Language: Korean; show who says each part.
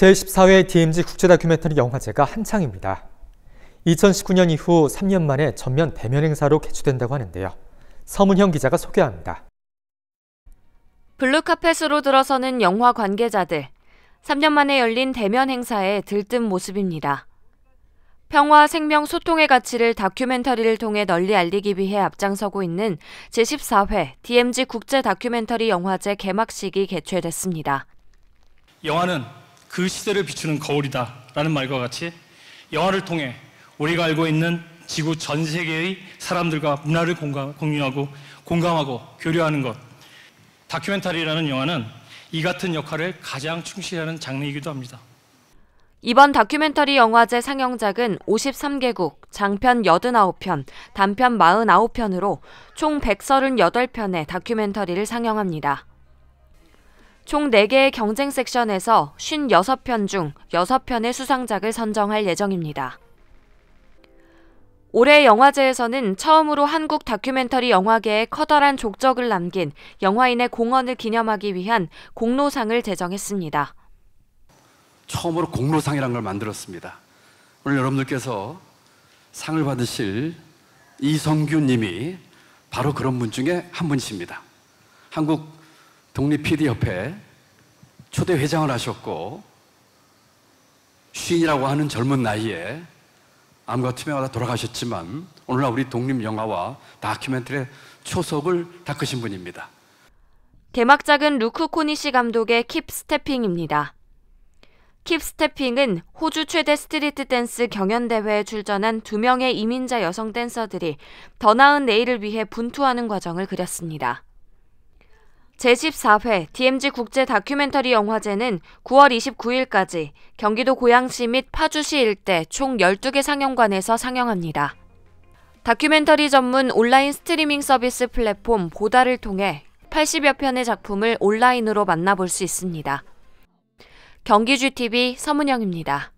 Speaker 1: 제14회 DMZ 국제 다큐멘터리 영화제가 한창입니다. 2019년 이후 3년 만에 전면 대면 행사로 개최된다고 하는데요. 서문형 기자가 소개합니다.
Speaker 2: 블루카펫으로 들어서는 영화 관계자들. 3년 만에 열린 대면 행사에 들뜬 모습입니다. 평화, 생명, 소통의 가치를 다큐멘터리를 통해 널리 알리기 위해 앞장서고 있는 제14회 DMZ 국제 다큐멘터리 영화제 개막식이 개최됐습니다.
Speaker 1: 영화는 그 시대를 비추는 거울이다라는 말과 같이 영화를 통해 우리가 알고 있는 지구 전 세계의 사람들과 문화를 공감, 공유하고 공감하고 교류하는 것. 다큐멘터리라는 영화는 이 같은 역할을 가장
Speaker 2: 충실하는 장르이기도 합니다. 이번 다큐멘터리 영화제 상영작은 53개국, 장편 89편, 단편 49편으로 총 138편의 다큐멘터리를 상영합니다. 총 4개의 경쟁 섹션에서 56편 중 6편의 수상작을 선정할 예정입니다. 올해 영화제에서는 처음으로 한국 다큐멘터리 영화계에 커다란 족적을 남긴 영화인의 공헌을 기념하기 위한 공로상을 제정했습니다.
Speaker 3: 처음으로 공로상이라는 걸 만들었습니다. 오늘 여러분들께서 상을 받으실 이성규 님이 바로 그런 분 중에 한 분이십니다. 한국 독립 PD협회 초대 회장을 하셨고 쉰이라고 하는 젊은 나이에 암과 투명하다 돌아가셨지만 오늘날 우리 독립 영화와 다큐멘터리의 초석을
Speaker 2: 닦으신 분입니다. 개막작은 루크 코니시 감독의 킵 스태핑입니다. 킵 스태핑은 호주 최대 스트리트 댄스 경연 대회에 출전한 두 명의 이민자 여성 댄서들이 더 나은 내일을 위해 분투하는 과정을 그렸습니다. 제14회 DMZ 국제 다큐멘터리 영화제는 9월 29일까지 경기도 고양시 및 파주시 일대 총 12개 상영관에서 상영합니다. 다큐멘터리 전문 온라인 스트리밍 서비스 플랫폼 보다를 통해 80여 편의 작품을 온라인으로 만나볼 수 있습니다. 경기주TV 서문영입니다.